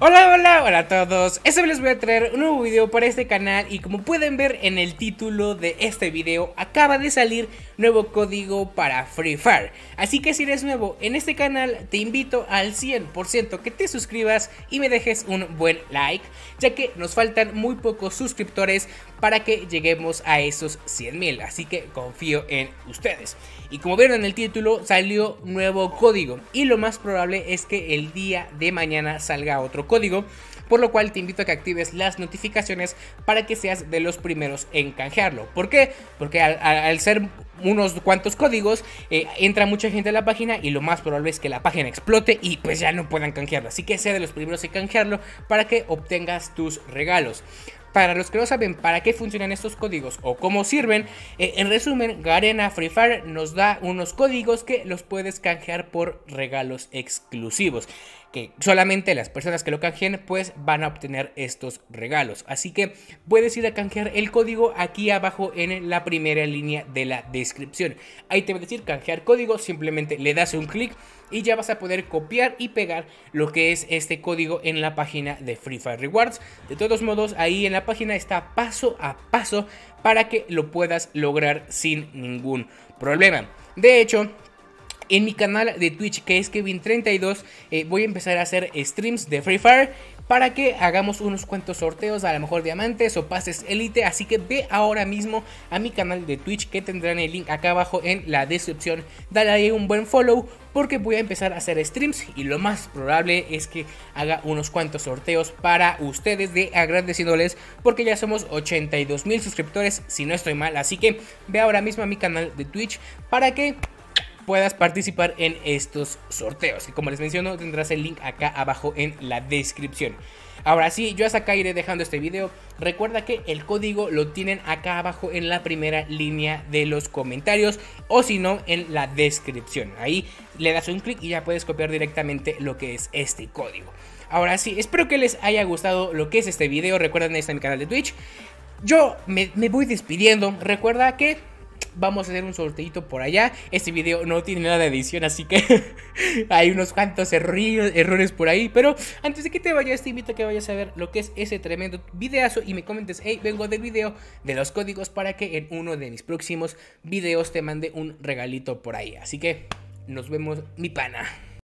Hola, hola, hola a todos. vez les voy a traer un nuevo video para este canal y como pueden ver en el título de este video acaba de salir nuevo código para Free Fire. Así que si eres nuevo en este canal te invito al 100% que te suscribas y me dejes un buen like ya que nos faltan muy pocos suscriptores para que lleguemos a esos 100 mil. Así que confío en ustedes. Y como vieron en el título salió nuevo código y lo más probable es que el día de mañana salga otro código, por lo cual te invito a que actives las notificaciones para que seas de los primeros en canjearlo. ¿Por qué? Porque al, ser unos cuantos códigos, eh, entra mucha gente a la página y lo más probable es que la página explote y pues ya no puedan canjearlo. Así que sea de los primeros en canjearlo para que obtengas tus regalos. Para los que no saben para qué funcionan estos códigos o cómo sirven, eh, en resumen, Garena Free Fire nos da unos códigos que los puedes canjear por regalos exclusivos que solamente las personas que lo canjeen pues van a obtener estos regalos. Así que puedes ir a canjear el código aquí abajo en la primera línea de la descripción. Ahí te va a decir canjear código, simplemente le das un clic y ya vas a poder copiar y pegar lo que es este código en la página de Free Fire Rewards. De todos modos, ahí en la página está paso a paso para que lo puedas lograr sin ningún problema. De hecho, en mi canal de Twitch que es Kevin32 eh, voy a empezar a hacer streams de Free Fire para que hagamos unos cuantos sorteos, a lo mejor diamantes o pases élite. Así que ve ahora mismo a mi canal de Twitch que tendrán el link acá abajo en la descripción. Dale ahí un buen follow porque voy a empezar a hacer streams y lo más probable es que haga unos cuantos sorteos para ustedes de agradeciéndoles porque ya somos 82 mil suscriptores si no estoy mal. Así que ve ahora mismo a mi canal de Twitch para que puedas participar en estos sorteos. Y como les menciono, tendrás el link acá abajo en la descripción. Ahora sí, yo hasta acá iré dejando este video. Recuerda que el código lo tienen acá abajo en la primera línea de los comentarios o si no en la descripción. Ahí le das un clic y ya puedes copiar directamente lo que es este código. Ahora sí, espero que les haya gustado lo que es este video. Recuerden, ahí está mi canal de Twitch. Yo me voy despidiendo. Recuerda que Vamos a hacer un sorteito por allá. Este video no tiene nada de edición, así que hay unos cuantos errores, errores por ahí. Pero antes de que te vayas, te invito a que vayas a ver lo que es ese tremendo videazo y me comentes, hey, vengo del video de los códigos para que en uno de mis próximos videos te mande un regalito por ahí. Así que nos vemos, mi pana.